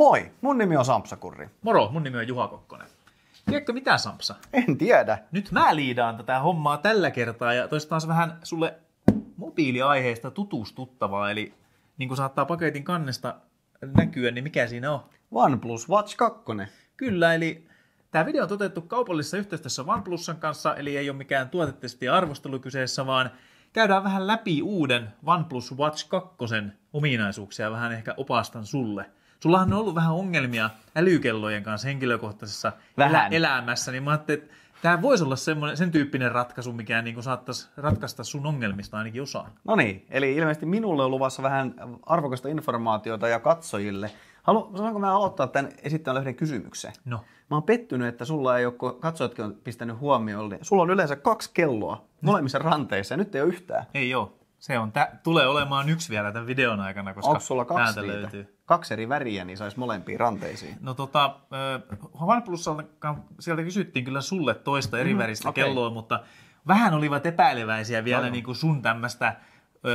Moi, mun nimi on Sampsa Kurri. Moro, mun nimi on Juha Kokkonen. Tiedätkö mitä, Sampsa? En tiedä. Nyt mä liidaan tätä hommaa tällä kertaa ja se vähän sulle mobiiliaiheesta tutustuttavaa. Eli niin kuin saattaa paketin kannesta näkyä, niin mikä siinä on? OnePlus Watch 2. Kyllä, eli tämä video on toteutettu kaupallisessa yhteistyössä OnePlusan kanssa, eli ei ole mikään tuotetesti arvostelu kyseessä, vaan käydään vähän läpi uuden OnePlus Watch 2 ominaisuuksia, vähän ehkä opastan sulle – sulla on ollut vähän ongelmia älykellojen kanssa henkilökohtaisessa vähän. elämässä, niin mä ajattelin, että Tämä voisi olla semmoinen, sen tyyppinen ratkaisu, mikä niin saattaisi ratkaista sun ongelmista ainakin osaa. No niin, eli ilmeisesti minulle on luvassa vähän arvokasta informaatiota ja katsojille. Halu, sanonko mä aloittaa tämän esittämällä yhden kysymyksen? No. Mä oon pettynyt, että sulla ei ole, katsojatkin on pistänyt huomioon, sulla on yleensä kaksi kelloa molemmissa ranteissa ja nyt ei ole yhtään. Ei joo. Se on tä- tulee olemaan yksi vielä tämän videon aikana, koska Onko sulla kaksi täältä niitä? löytyy. Kaksi eri väriä, niin saisi molempiin ranteisiin. No tota, OnePlusalta sieltä kysyttiin kyllä sulle toista eri mm, väristä okay. kelloa, mutta vähän olivat epäileväisiä vielä no, niin kuin sun tämmöistä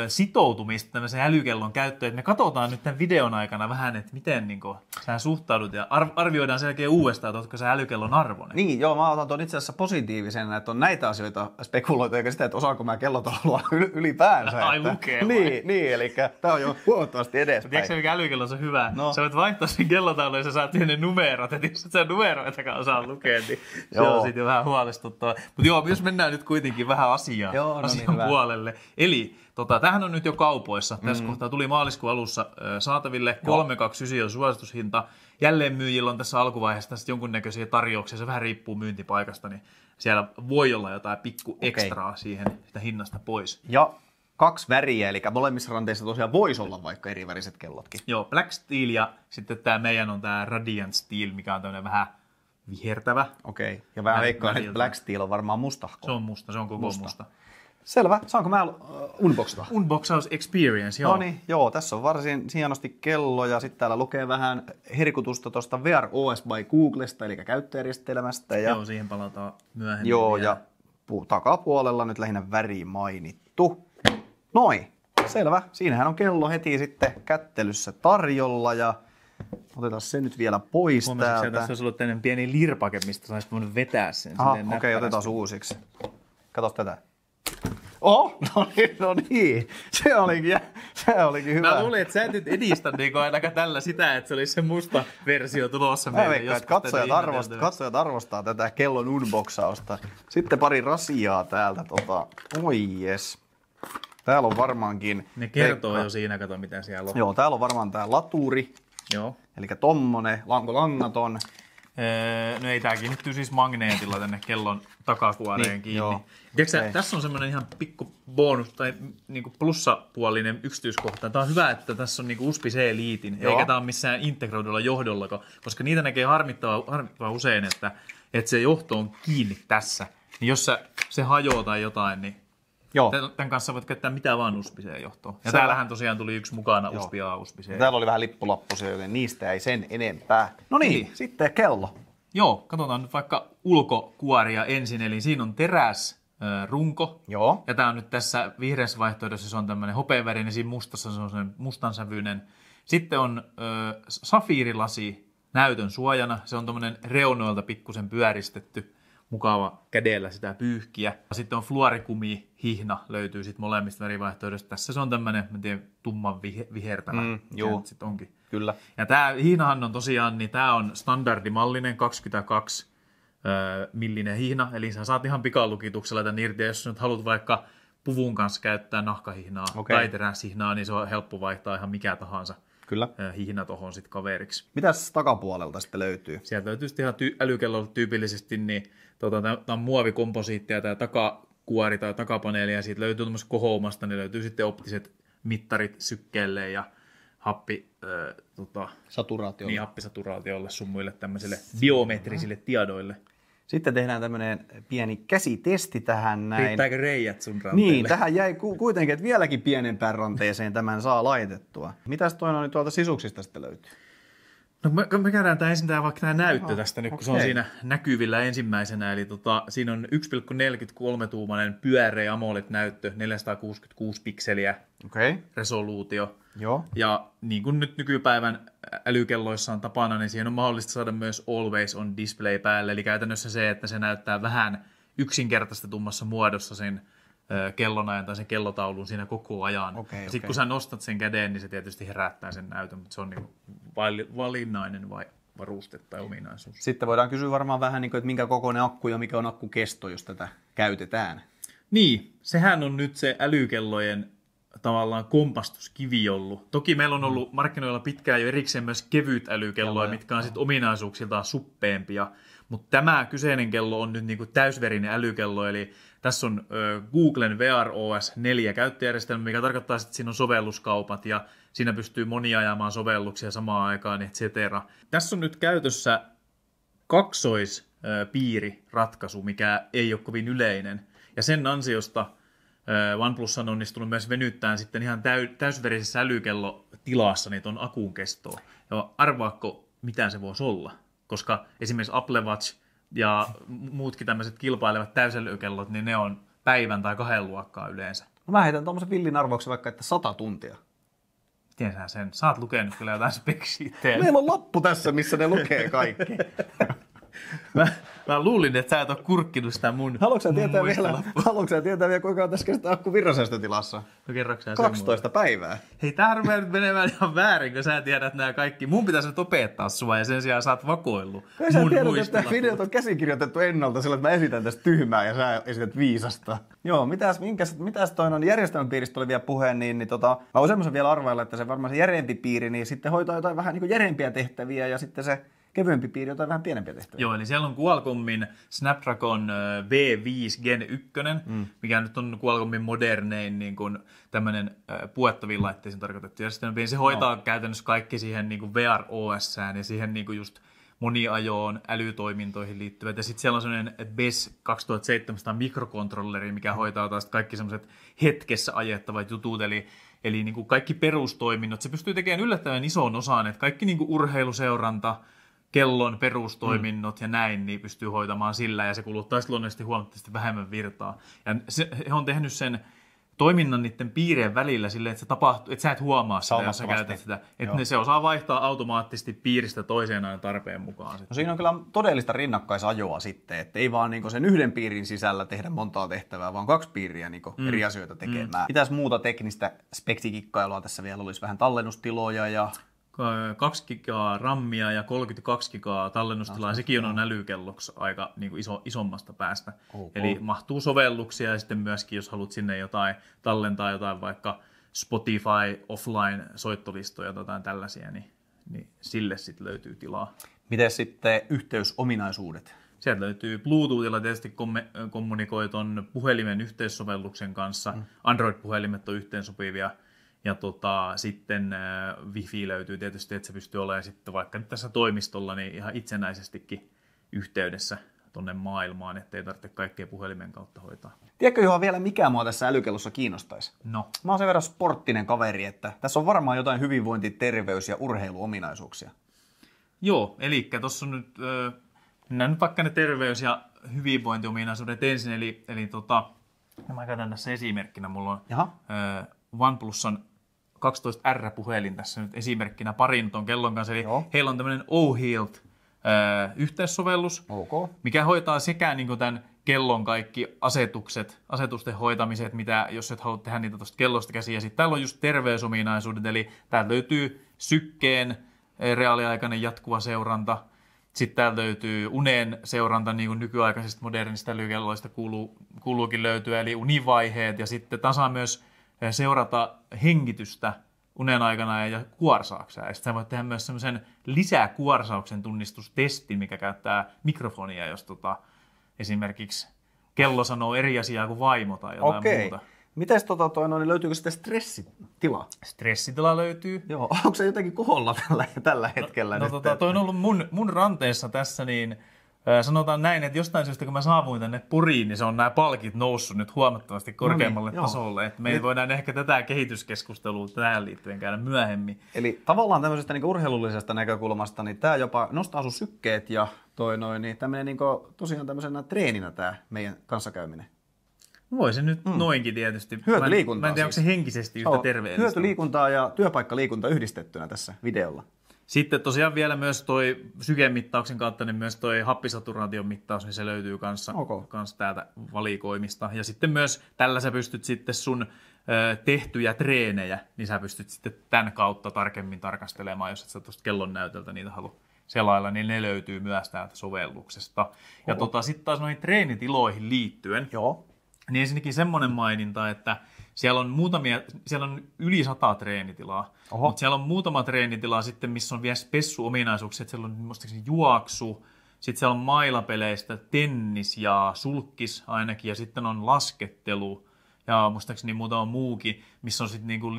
sitoutumista tämmöisen älykellon käyttöön, että me katsotaan nyt tämän videon aikana vähän, että miten niin kuin, sä suhtaudut ja arvioidaan sen jälkeen uudestaan, että oletko sä älykellon arvoinen. Niin, joo, mä otan tuon itse asiassa positiivisena, että on näitä asioita spekuloitu, eikä sitä, että osaanko mä olla ylipäänsä. Ai lukee Niin, niin, eli tämä on jo huomattavasti edespäin. Tiedätkö mikä älykello on hyvä? No. Sä voit vaihtaa sen kellotaulun ja sä saat ne numerot, että jos et sä numeroitakaan osaa lukea, niin se on siitä jo vähän huolestuttavaa. Mutta joo, jos mennään nyt kuitenkin vähän asiaan, joo, no niin, asian niin, puolelle. Hyvä. Eli tota, kohtaa, tämähän on nyt jo kaupoissa, tässä mm. kohtaa tuli maaliskuun alussa saataville 329 suositushinta. Jälleen myyjillä on tässä alkuvaiheessa tässä jonkunnäköisiä tarjouksia, se vähän riippuu myyntipaikasta, niin siellä voi olla jotain pikku okay. ekstraa siihen sitä hinnasta pois. Ja kaksi väriä, eli molemmissa ranteissa tosiaan voisi olla vaikka eri väriset kellotkin. Joo, Black Steel ja sitten tämä meidän on tämä Radiant Steel, mikä on tämmöinen vähän vihertävä. Okei, okay. ja vähän veikkaan, että Black Steel on varmaan mustahko. Se on musta, se on koko musta. musta. Selvä, saanko mä unboxata? Unboxaus experience, joo. No niin, joo, tässä on varsin hienosti kello ja sitten täällä lukee vähän herkutusta tuosta VR OS by Googlesta, eli käyttöjärjestelmästä. Ja, joo, siihen palataan myöhemmin. Joo, vielä. ja puu, takapuolella nyt lähinnä väri mainittu. Noin, selvä. Siinähän on kello heti sitten kättelyssä tarjolla ja Otetaan se nyt vielä pois Huomasin, täältä. Tässä olisi ollut pieni lirpake, mistä saisi voinut vetää sen. Aha, okei, okay, otetaan uusiksi. Kato tätä. Oh, no niin, no niin. Se olikin, se olikin hyvä. Mä luulin, että sä et nyt edistä niin ainakaan tällä sitä, että se olisi se musta versio tulossa Mä Veikkaan, että katsojat, arvost, katsojat arvostaa tätä kellon unboxausta. Sitten pari rasiaa täältä. Tota. Oi jes. Täällä on varmaankin... Ne kertoo Veikka. jo siinä, kato mitä siellä on. Joo, täällä on varmaan tämä laturi. Joo. Eli tommonen, onko langaton. Eh, no ei, tääkin kiinnittyy siis magneetilla tänne kellon takakuoreen niin, kiinni. Joo. okay. tässä on semmoinen ihan pikku bonus tai niinku plussapuolinen yksityiskohta. Tämä on hyvä, että tässä on niinku USB-C-liitin, joo. eikä tämä ole missään integroidulla johdolla, koska niitä näkee harmittavan harmittava usein, että, että se johto on kiinni tässä. Niin jos sä, se hajoaa tai jotain, niin Joo. Tämän kanssa voit käyttää mitä vaan uspiseen johtoon. Ja Sä... täällähän tosiaan tuli yksi mukana uspiaa uspia uspiseen. Täällä oli vähän lippulappusia, joten niistä ei sen enempää. No niin. niin. Sitten kello. Joo, katsotaan nyt vaikka ulkokuoria ensin. Eli siinä on teräs runko. Joo. Ja tämä on nyt tässä vihreässä vaihtoehdossa, se on tämmöinen hopeavärinen, niin siinä mustassa se on mustansävyinen. Sitten on ö, safiirilasi näytön suojana. Se on tuommoinen reunoilta pikkusen pyöristetty mukava kädellä sitä pyyhkiä. Sitten on fluorikumi, hihna löytyy sitten molemmista värivaihtoehdoista. Tässä se on tämmöinen, mä tiedän, tumman vihe, vihertävä. Mm, joo. Sitten onkin. Kyllä. Ja tämä hihnahan on tosiaan, niin tämä on standardimallinen 22 millinen hihna, eli sä saat ihan pikalukituksella tämän irti, ja jos nyt haluat vaikka puvun kanssa käyttää nahkahihnaa okay. tai teräshihnaa, niin se on helppo vaihtaa ihan mikä tahansa. Kyllä. hihna tuohon sitten kaveriksi. Mitäs takapuolelta sitten löytyy? Sieltä löytyy sitten ihan ty- älykello tyypillisesti, niin tota, tämä on ja tämä takakuori tai takapaneeli, ja siitä löytyy tuommoista kohoumasta, niin löytyy sitten optiset mittarit sykkeelle ja happi, äh, tota, saturaatiolle. Niin, happisaturaatiolle sun muille tämmöisille biometrisille tiedoille. Sitten tehdään tämmöinen pieni käsitesti tähän näin. Riittääkö reijät sun ranteelle? Niin, tähän jäi ku- kuitenkin, että vieläkin pienempään ranteeseen tämän saa laitettua. Mitäs toinen on niin no tuolta sisuksista sitten löytyy? No me, me käydään tämä ensin tämä, vaikka tämä näyttö oh, tästä nyt, kun okay. se on siinä näkyvillä ensimmäisenä. Eli tota, siinä on 1,43-tuumainen pyöreä AMOLED-näyttö, 466 pikseliä okay. resoluutio. Joo. Ja niin kuin nyt nykypäivän älykelloissa on tapana, niin siihen on mahdollista saada myös Always on Display päälle. Eli käytännössä se, että se näyttää vähän yksinkertaistetummassa muodossa sen – kellonajan tai sen kellotaulun siinä koko ajan. Okay, Sitten kun sä nostat sen käden, niin se tietysti herättää sen näytön, mutta se on niin valinnainen vai varuste tai ominaisuus. Sitten voidaan kysyä varmaan vähän, niin kuin, että minkä kokoinen akku ja mikä on akkukesto, jos tätä käytetään. Niin, sehän on nyt se älykellojen tavallaan kompastuskivi ollut. Toki meillä on mm. ollut markkinoilla pitkään jo erikseen myös kevyt älykelloja, mitkä on sitten ominaisuuksiltaan suppeempia, mutta tämä kyseinen kello on nyt niin kuin täysverinen älykello, eli tässä on Googlen VR OS 4 käyttöjärjestelmä, mikä tarkoittaa, että siinä on sovelluskaupat ja siinä pystyy moni ajamaan sovelluksia samaan aikaan, etc. cetera. Tässä on nyt käytössä kaksoispiiriratkaisu, mikä ei ole kovin yleinen. Ja sen ansiosta OnePlus on onnistunut myös venyttämään sitten ihan täy- täysverisessä älykellotilassa niin on akuun kestoa. Ja arvaako, mitä se voisi olla? Koska esimerkiksi Apple Watch – ja muutkin tämmöiset kilpailevat täysellykellot, niin ne on päivän tai kahden luokkaa yleensä. No mä heitän tuommoisen villin arvoksi vaikka, että sata tuntia. Miten sä sen? Sä oot lukenut kyllä jotain speksiä. Meillä on lappu tässä, missä ne lukee kaikki. mä, Mä luulin, että sä et ole kurkkinut sitä mun Haluatko tietää vielä, haluatko tietää vielä, kuinka on tässä kestää akku virrasäästötilassa? No kerroksä 12 päivää. Hei, tää rupeaa nyt menemään ihan väärin, kun sä tiedät nämä kaikki. Mun pitäisi nyt opettaa sua ja sen sijaan sä oot vakoillut Ei sä tiedät, että videot on käsikirjoitettu ennalta sillä, että mä esitän tästä tyhmää ja sä esität viisasta. Joo, mitäs, minkäs, mitäs toi on järjestelmän piiristä oli vielä puhe, niin, niin tota, mä usein vielä arvailla, että se varmaan se järeempi piiri, niin sitten hoitaa jotain vähän niin järeempiä tehtäviä ja sitten se kevyempi piiri, jotain vähän pienempiä tehtäviä. Joo, eli siellä on Qualcommin Snapdragon eh, V5 Gen 1, mm. mikä nyt on Qualcommin modernein niin kuin, tämmöinen eh, puettaviin laitteisiin tarkoitettu järjestelmä. Se hoitaa no. käytännössä kaikki siihen niin kuin VR os ja siihen niin kuin just moniajoon, älytoimintoihin liittyvät. Ja sitten siellä on sellainen BES 2700 mikrokontrolleri, mikä mm. hoitaa taas kaikki semmoiset hetkessä ajettavat jutut. Eli Eli niin kuin kaikki perustoiminnot, se pystyy tekemään yllättävän isoon osaan, että kaikki niin kuin urheiluseuranta, kellon perustoiminnot mm. ja näin, niin pystyy hoitamaan sillä, ja se kuluttaa luonnollisesti huomattavasti vähemmän virtaa. Ja se, he on tehnyt sen toiminnan niiden piirien välillä sille, että, se tapahtuu, että sä et huomaa sitä, jos sä käytät sitä. Että ne, se osaa vaihtaa automaattisesti piiristä toiseen aina tarpeen mukaan. No siinä on kyllä todellista rinnakkaisajoa sitten, että ei vaan niinku sen yhden piirin sisällä tehdä montaa tehtävää, vaan kaksi piiriä niinku mm. eri asioita tekemään. Mm. Mitäs muuta teknistä spektikikkailua tässä vielä olisi? Vähän tallennustiloja ja 2 gigaa rammia ja 32 gigaa tallennustilaa, ja ah, sekin on älykelloksi aika niin kuin iso, isommasta päästä. Okay. Eli mahtuu sovelluksia ja sitten myöskin, jos haluat sinne jotain tallentaa, jotain vaikka Spotify offline-soittolistoja tai jotain tällaisia, niin, niin sille sitten löytyy tilaa. Miten sitten yhteysominaisuudet? Sieltä löytyy Bluetoothilla tietysti kommunikoi tuon puhelimen yhteissovelluksen kanssa. Mm. Android-puhelimet on yhteensopivia – ja tota, sitten äh, wifi löytyy tietysti, että se pystyy olemaan sitten vaikka nyt tässä toimistolla niin ihan itsenäisestikin yhteydessä tuonne maailmaan, ettei tarvitse kaikkea puhelimen kautta hoitaa. Tiedätkö Juha vielä, mikä mua tässä älykellossa kiinnostaisi? No. Mä oon sen verran sporttinen kaveri, että tässä on varmaan jotain hyvinvointi, terveys ja urheiluominaisuuksia. Joo, eli tuossa on nyt, äh, nyt vaikka ne terveys- ja hyvinvointiominaisuudet ensin, eli, eli tota, mä käytän tässä esimerkkinä, mulla on Jaha. Äh, OnePlusan 12R-puhelin tässä nyt esimerkkinä parin tuon kellon kanssa. Eli Joo. heillä on tämmöinen o hilt äh, yhteissovellus, okay. mikä hoitaa sekä niin kuin tämän kellon kaikki asetukset, asetusten hoitamiset, mitä jos et halua tehdä niitä tuosta kellosta käsiä. Ja sitten täällä on just terveysominaisuudet, eli täällä löytyy sykkeen äh, reaaliaikainen jatkuva seuranta, sitten täällä löytyy unen seuranta, niin kuin nykyaikaisista modernista älykelloista kuuluukin löytyä, eli univaiheet, ja sitten tasa myös seurata hengitystä unen aikana ja kuorsauksia. Ja sitten voit tehdä myös semmoisen lisäkuorsauksen tunnistustesti, mikä käyttää mikrofonia, jos tota, esimerkiksi kello sanoo eri asiaa kuin vaimo tai jotain Okei. muuta. Mites tota toi, no, niin löytyykö sitten stressitila? Stressitila löytyy. Joo, onko se jotenkin koholla tällä, tällä no, hetkellä no, No, tota, toi on ollut mun, mun ranteessa tässä, niin sanotaan näin, että jostain syystä kun mä saavuin tänne Puriin, niin se on nämä palkit noussut nyt huomattavasti korkeammalle no niin, tasolle. Että me Eli... voidaan ehkä tätä kehityskeskustelua tähän liittyen käydä myöhemmin. Eli tavallaan tämmöisestä niin urheilullisesta näkökulmasta, niin tämä jopa nostaa sun sykkeet ja toi noin, niin tämä menee niin tosiaan tämmöisenä treeninä tämä meidän kanssakäyminen. No voi se nyt mm. noinkin tietysti. Hyötyliikuntaa Mä en, mä en tiedä, siis. onko se siis. henkisesti yhtä terveellistä. Hyötyliikuntaa ja työpaikkaliikunta yhdistettynä tässä videolla. Sitten tosiaan vielä myös toi sykemittauksen kautta, niin myös toi happisaturaation mittaus, niin se löytyy kanssa, okay. kanssa täältä valikoimista. Ja sitten myös tällä sä pystyt sitten sun ö, tehtyjä treenejä, niin sä pystyt sitten tämän kautta tarkemmin tarkastelemaan, jos et sä tuosta kellon näytöltä niitä halua selailla, niin ne löytyy myös täältä sovelluksesta. Okay. Ja tota, sitten taas noihin treenitiloihin liittyen, Joo. niin ensinnäkin semmoinen maininta, että – siellä on muutamia, siellä on yli sata treenitilaa, Oho. mutta siellä on muutama treenitila sitten, missä on vielä spessuominaisuuksia, että siellä on muistaakseni juoksu, sitten siellä on mailapeleistä tennis ja sulkkis ainakin, ja sitten on laskettelu ja muistaakseni muutama muukin, missä on sitten niinku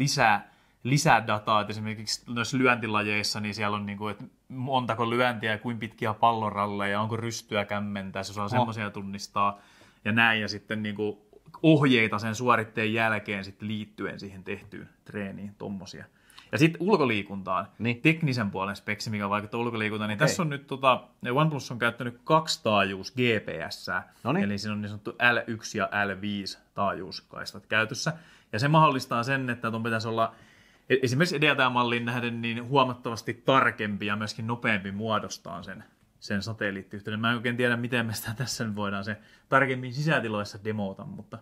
lisää, dataa, että esimerkiksi noissa lyöntilajeissa, niin siellä on niin kuin, että montako lyöntiä ja kuin pitkiä palloralleja, onko rystyä kämmentää, se saa oh. semmoisia tunnistaa ja näin. Ja sitten niin kuin, ohjeita sen suoritteen jälkeen sitten liittyen siihen tehtyyn treeniin, tommosia. Ja sitten ulkoliikuntaan, niin. teknisen puolen speksi, mikä vaikuttaa ulkoliikuntaan, niin okay. tässä on nyt tota, OnePlus on käyttänyt kaksi taajuus GPS, Noniin. eli siinä on niin sanottu L1 ja L5 taajuuskaistat käytössä. Ja se mahdollistaa sen, että tuon pitäisi olla e-, esimerkiksi edeltäjämalliin nähden niin huomattavasti tarkempi ja myöskin nopeampi muodostaa sen sen satelliittiyhteyden. Mä en oikein tiedä, miten me sitä tässä nyt voidaan se tarkemmin sisätiloissa demota, mutta...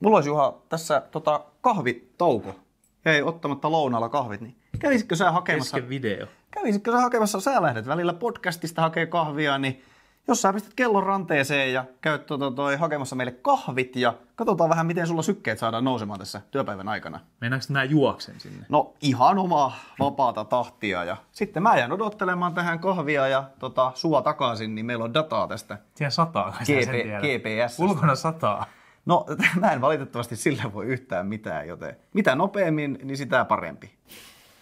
Mulla olisi Juha tässä tota, kahvitauko. Hei, ottamatta lounalla kahvit, niin kävisitkö sä hakemassa... Kesken video. Kävisitkö sä hakemassa, sä lähdet välillä podcastista hakee kahvia, niin jos sä pistät kellon ranteeseen ja käyt to, tuota, to, toi, hakemassa meille kahvit ja katsotaan vähän, miten sulla sykkeet saadaan nousemaan tässä työpäivän aikana. Mennäänkö nämä juoksen sinne? No ihan omaa vapaata tahtia ja sitten mä jään odottelemaan tähän kahvia ja tota, sua takaisin, niin meillä on dataa tästä. Siellä sataa, GP, GPS. Ulkona sataa. No mä en valitettavasti sillä voi yhtään mitään, joten mitä nopeammin, niin sitä parempi.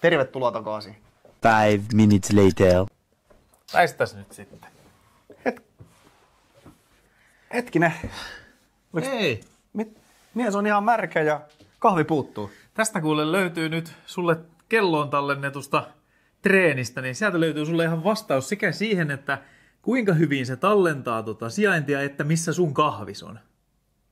Tervetuloa takaisin. Five minutes later. Näistä nyt sitten. Hetkinen. Oliko... Ei. Mit? Mies on ihan märkä ja kahvi puuttuu. Tästä kuule löytyy nyt sulle kelloon tallennetusta treenistä, niin sieltä löytyy sulle ihan vastaus sekä siihen, että kuinka hyvin se tallentaa tota sijaintia, että missä sun kahvis on.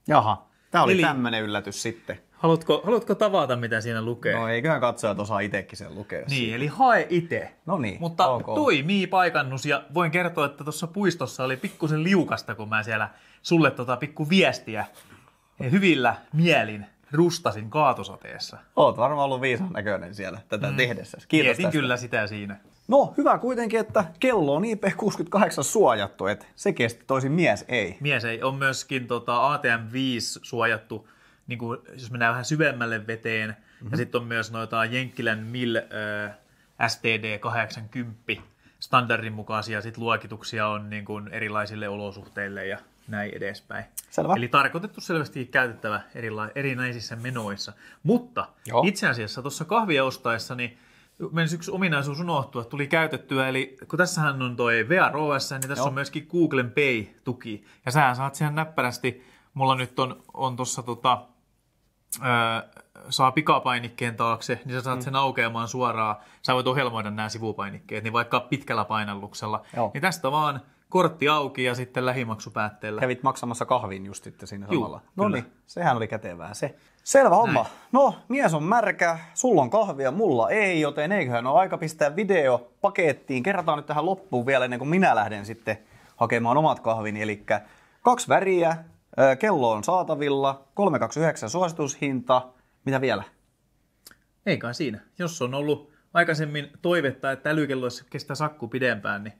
Jaha, tämä oli Eli... tämmöinen yllätys sitten. Haluatko, haluatko tavata, mitä siinä lukee? No eiköhän katsojat osaa itsekin sen lukea. Niin, eli hae itse. No niin, Mutta okay. toimii paikannus ja voin kertoa, että tuossa puistossa oli pikkusen liukasta, kun mä siellä sulle tota pikku viestiä hyvillä mielin rustasin kaatosateessa. Oot varmaan ollut viisan näköinen siellä tätä mm. tehdessä. Kiitos Mietin tästä. kyllä sitä siinä. No, hyvä kuitenkin, että kello on IP68 suojattu, että se kesti toisin mies ei. Mies ei. On myöskin tota, ATM5 suojattu niin kuin, jos mennään vähän syvemmälle veteen, mm-hmm. ja mhm. sitten on myös noita Jenkkilän Mill äh, STD 80 standardin mukaisia sit luokituksia on niin kuin erilaisille olosuhteille ja näin edespäin. Selvä. Eli tarkoitettu selvästi käytettävä erila- erinäisissä menoissa. Mutta Joo. itse asiassa tuossa kahvia ostaessa, niin menisi yksi ominaisuus unohtua, tuli käytettyä, eli kun tässähän on tuo VROS, niin tässä Joo. on myöskin Google Pay-tuki, ja sä saat siihen näppärästi, mulla nyt on, on tuossa tota, öö, saa pikapainikkeen taakse, niin sä saat mm. sen aukeamaan suoraan. Sä voit ohjelmoida nämä sivupainikkeet, niin vaikka pitkällä painalluksella. Joo. Niin tästä vaan kortti auki ja sitten lähimaksupäätteellä. Kävit maksamassa kahvin just sitten siinä Juu, samalla. No niin, sehän oli kätevää se. Selvä homma. No, mies on märkä, sulla on kahvia, mulla ei, joten eiköhän ole aika pistää video pakettiin. Kerrataan nyt tähän loppuun vielä ennen kuin minä lähden sitten hakemaan omat kahvini. Eli kaksi väriä, Kello on saatavilla, 329 suositushinta. Mitä vielä? kai siinä. Jos on ollut aikaisemmin toivetta, että älykelloissa kestää sakku pidempään, niin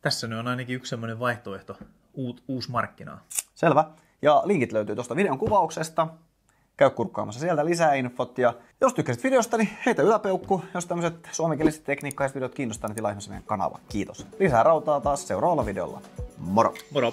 tässä nyt on ainakin yksi sellainen vaihtoehto uut, uusi markkinaa. Selvä. Ja linkit löytyy tuosta videon kuvauksesta. Käy kurkkaamassa sieltä lisää infot. Ja jos tykkäsit videosta, niin heitä yläpeukku. Jos tämmöiset suomenkieliset tekniikkaiset videot kiinnostaa, niin tilaa meidän kanava. Kiitos. Lisää rautaa taas seuraavalla videolla. Moro! Moro!